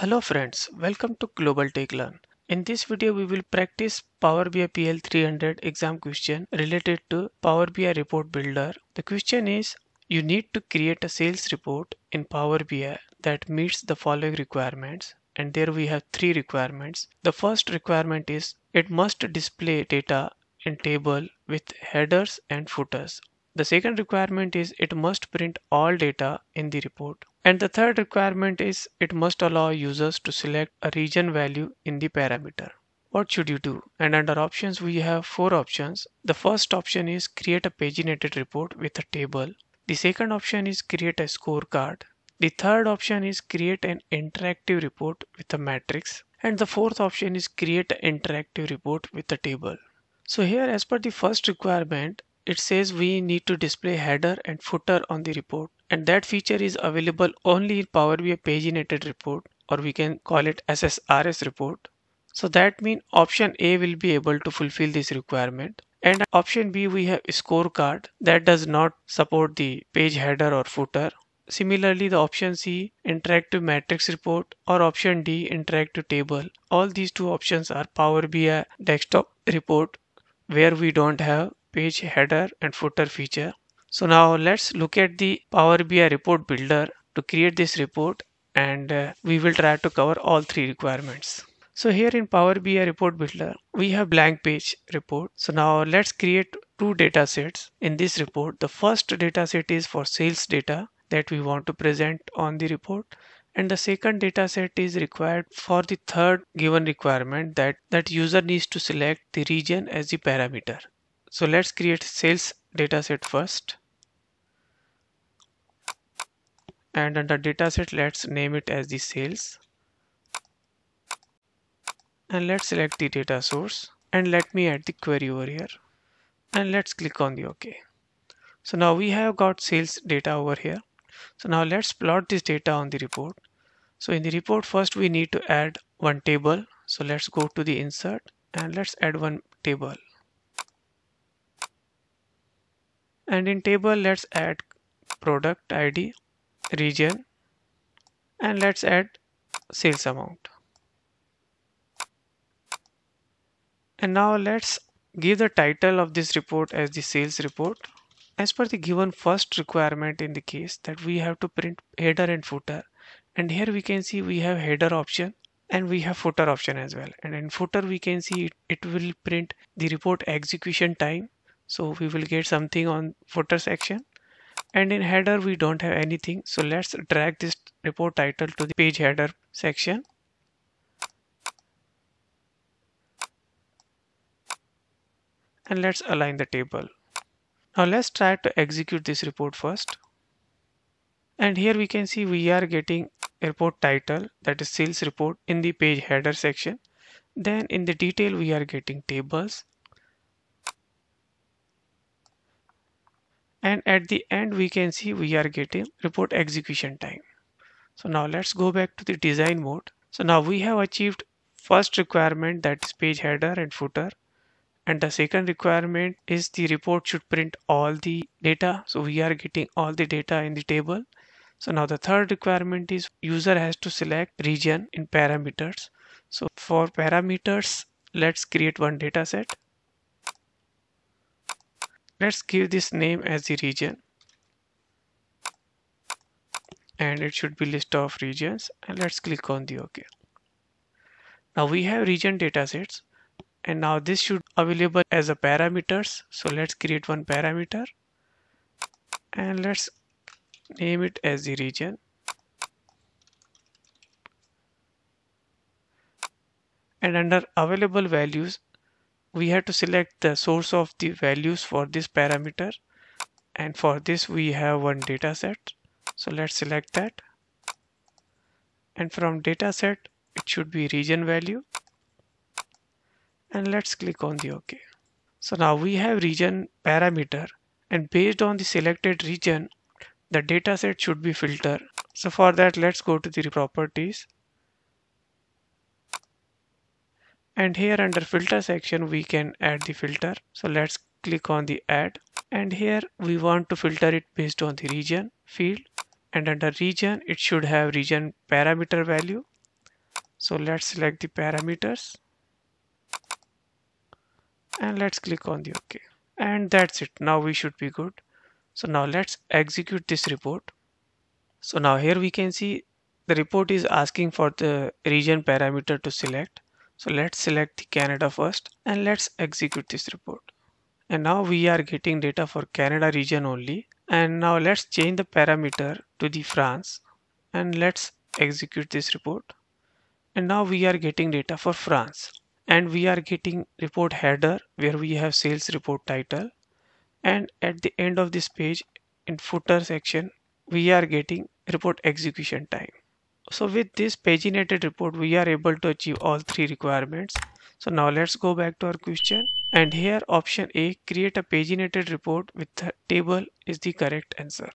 Hello friends, welcome to Global Tech Learn. In this video, we will practice Power BI PL300 exam question related to Power BI Report Builder. The question is, you need to create a sales report in Power BI that meets the following requirements. And there we have three requirements. The first requirement is, it must display data in table with headers and footers the second requirement is it must print all data in the report. And the third requirement is it must allow users to select a region value in the parameter. What should you do? And under options, we have four options. The first option is create a paginated report with a table. The second option is create a scorecard. The third option is create an interactive report with a matrix. And the fourth option is create an interactive report with a table. So here as per the first requirement, it says we need to display header and footer on the report and that feature is available only in Power BI paginated report or we can call it SSRS report. So that means option A will be able to fulfill this requirement and option B we have scorecard that does not support the page header or footer. Similarly the option C interactive matrix report or option D interactive table. All these two options are Power BI desktop report where we don't have page header and footer feature. So now let's look at the Power BI report builder to create this report and uh, we will try to cover all three requirements. So here in Power BI report builder, we have blank page report. So now let's create two data sets in this report. The first data set is for sales data that we want to present on the report and the second data set is required for the third given requirement that that user needs to select the region as the parameter so let's create sales dataset first. And under dataset, let's name it as the sales. And let's select the data source and let me add the query over here. And let's click on the OK. So now we have got sales data over here. So now let's plot this data on the report. So in the report first we need to add one table. So let's go to the insert and let's add one table. and in table let's add product id region and let's add sales amount and now let's give the title of this report as the sales report as per the given first requirement in the case that we have to print header and footer and here we can see we have header option and we have footer option as well and in footer we can see it, it will print the report execution time so we will get something on footer section and in header we don't have anything so let's drag this report title to the page header section and let's align the table now let's try to execute this report first and here we can see we are getting report title that is sales report in the page header section then in the detail we are getting tables and at the end we can see we are getting report execution time so now let's go back to the design mode so now we have achieved first requirement that is page header and footer and the second requirement is the report should print all the data so we are getting all the data in the table so now the third requirement is user has to select region in parameters so for parameters let's create one data set let's give this name as the region and it should be list of regions and let's click on the ok now we have region datasets and now this should available as a parameters so let's create one parameter and let's name it as the region and under available values we have to select the source of the values for this parameter and for this we have one data set so let's select that and from data set it should be region value and let's click on the OK so now we have region parameter and based on the selected region the dataset should be filtered. So for that let's go to the properties and here under filter section we can add the filter so let's click on the add and here we want to filter it based on the region field and under region it should have region parameter value so let's select the parameters and let's click on the ok and that's it now we should be good so now let's execute this report so now here we can see the report is asking for the region parameter to select so let's select the Canada first and let's execute this report. And now we are getting data for Canada region only. And now let's change the parameter to the France and let's execute this report. And now we are getting data for France and we are getting report header where we have sales report title. And at the end of this page in footer section, we are getting report execution time. So with this paginated report, we are able to achieve all three requirements. So now let's go back to our question. And here option A, create a paginated report with the table is the correct answer.